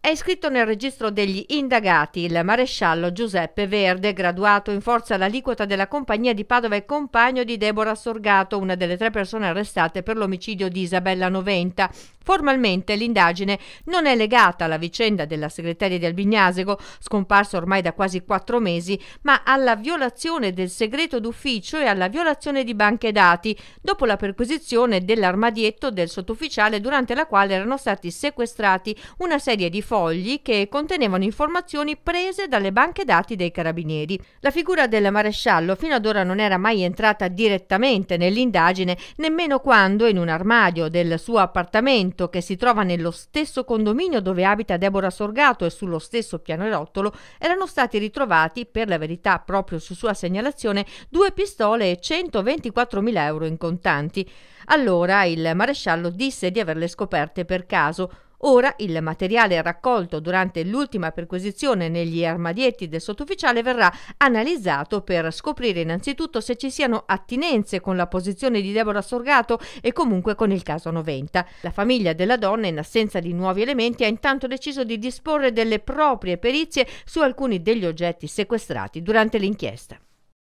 È iscritto nel registro degli indagati il maresciallo Giuseppe Verde, graduato in forza all'aliquota della compagnia di Padova e compagno di Deborah Sorgato, una delle tre persone arrestate per l'omicidio di Isabella Noventa. Formalmente l'indagine non è legata alla vicenda della segretaria di Albignasego, scomparsa ormai da quasi quattro mesi, ma alla violazione del segreto d'ufficio e alla violazione di banche dati, dopo la perquisizione dell'armadietto del sottufficiale durante la quale erano stati sequestrati una serie di foto fogli che contenevano informazioni prese dalle banche dati dei carabinieri. La figura del maresciallo fino ad ora non era mai entrata direttamente nell'indagine, nemmeno quando in un armadio del suo appartamento che si trova nello stesso condominio dove abita Deborah Sorgato e sullo stesso pianerottolo erano stati ritrovati, per la verità proprio su sua segnalazione, due pistole e 124.000 euro in contanti. Allora il maresciallo disse di averle scoperte per caso, Ora il materiale raccolto durante l'ultima perquisizione negli armadietti del sottufficiale verrà analizzato per scoprire innanzitutto se ci siano attinenze con la posizione di Deborah Sorgato e comunque con il caso 90. La famiglia della donna, in assenza di nuovi elementi, ha intanto deciso di disporre delle proprie perizie su alcuni degli oggetti sequestrati durante l'inchiesta.